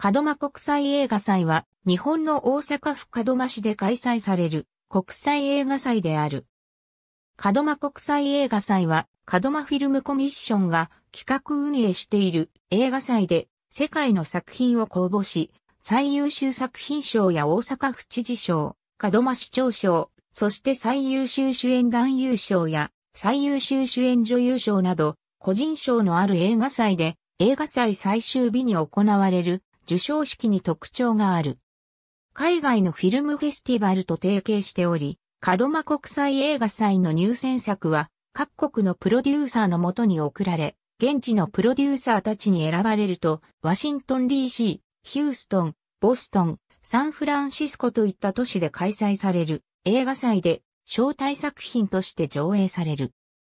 門間国際映画祭は、日本の大阪府門間市で開催される国際映画祭である。門間国際映画祭は、門間フィルムコミッションが企画運営している映画祭で世界の作品を公募し、最優秀作品賞や大阪府知事賞、門間市長賞、そして最優秀主演男優賞や最優秀主演女優賞など、個人賞のある映画祭で、映画祭最終日に行われる授賞式に特徴がある。海外のフィルムフェスティバルと提携しており、門間国際映画祭の入選作は各国のプロデューサーのもとに送られ、現地のプロデューサーたちに選ばれると、ワシントン DC、ヒューストン、ボストン、サンフランシスコといった都市で開催される映画祭で招待作品として上映される。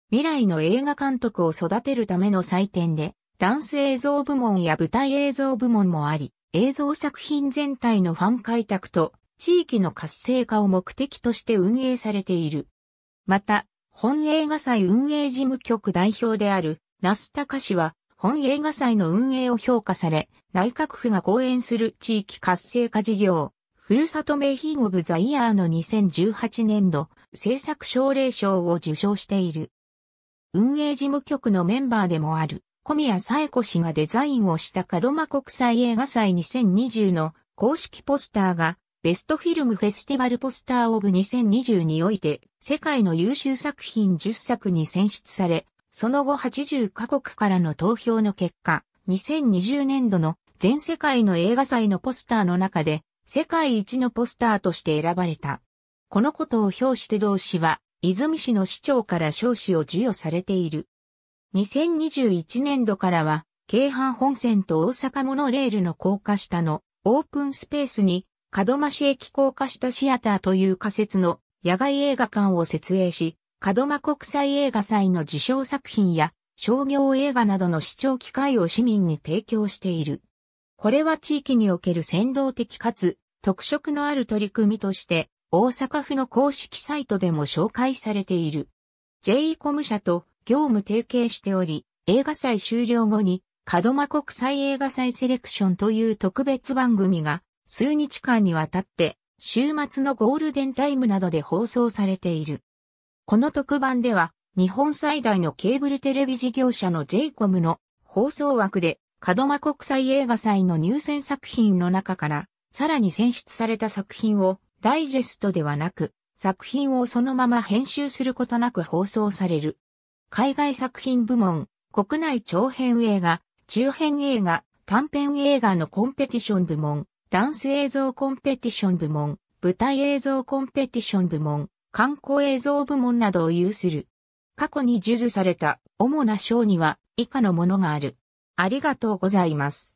未来の映画監督を育てるための祭典で、ダンス映像部門や舞台映像部門もあり、映像作品全体のファン開拓と地域の活性化を目的として運営されている。また、本映画祭運営事務局代表である、ナスタカ氏は、本映画祭の運営を評価され、内閣府が講演する地域活性化事業、ふるさと名品オブザイヤーの2018年度制作奨励賞を受賞している。運営事務局のメンバーでもある小宮佐恵子氏がデザインをした門間国際映画祭2020の公式ポスターがベストフィルムフェスティバルポスターオブ2020において世界の優秀作品10作に選出され、その後80カ国からの投票の結果、2020年度の全世界の映画祭のポスターの中で世界一のポスターとして選ばれた。このことを表して同氏は、泉市の市長から賞子を授与されている。2021年度からは、京阪本線と大阪モノレールの高架下のオープンスペースに、門増駅高架下シアターという仮設の野外映画館を設営し、門間国際映画祭の受賞作品や商業映画などの視聴機会を市民に提供している。これは地域における先導的かつ特色のある取り組みとして大阪府の公式サイトでも紹介されている。j コム社と業務提携しており、映画祭終了後に、門マ国際映画祭セレクションという特別番組が、数日間にわたって、週末のゴールデンタイムなどで放送されている。この特番では、日本最大のケーブルテレビ事業者の JCOM の放送枠で、門マ国際映画祭の入選作品の中から、さらに選出された作品を、ダイジェストではなく、作品をそのまま編集することなく放送される。海外作品部門、国内長編映画、中編映画、短編映画のコンペティション部門、ダンス映像コンペティション部門、舞台映像コンペティション部門、観光映像部門などを有する。過去に授受された主な賞には以下のものがある。ありがとうございます。